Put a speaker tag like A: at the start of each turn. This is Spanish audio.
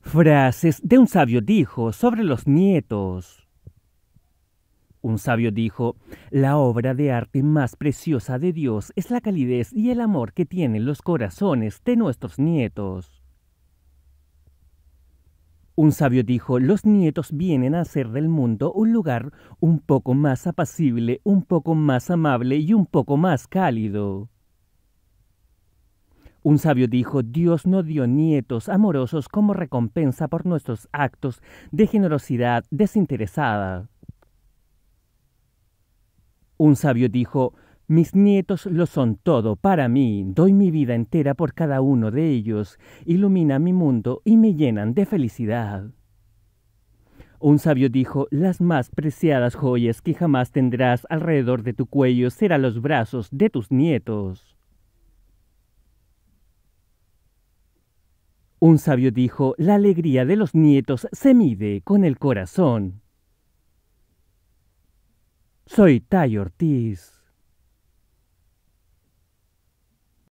A: Frases de un sabio dijo sobre los nietos. Un sabio dijo, la obra de arte más preciosa de Dios es la calidez y el amor que tienen los corazones de nuestros nietos. Un sabio dijo, los nietos vienen a hacer del mundo un lugar un poco más apacible, un poco más amable y un poco más cálido. Un sabio dijo, Dios no dio nietos amorosos como recompensa por nuestros actos de generosidad desinteresada. Un sabio dijo, mis nietos lo son todo para mí, doy mi vida entera por cada uno de ellos, ilumina mi mundo y me llenan de felicidad. Un sabio dijo, las más preciadas joyas que jamás tendrás alrededor de tu cuello serán los brazos de tus nietos. Un sabio dijo, la alegría de los nietos se mide con el corazón. Soy Tay Ortiz.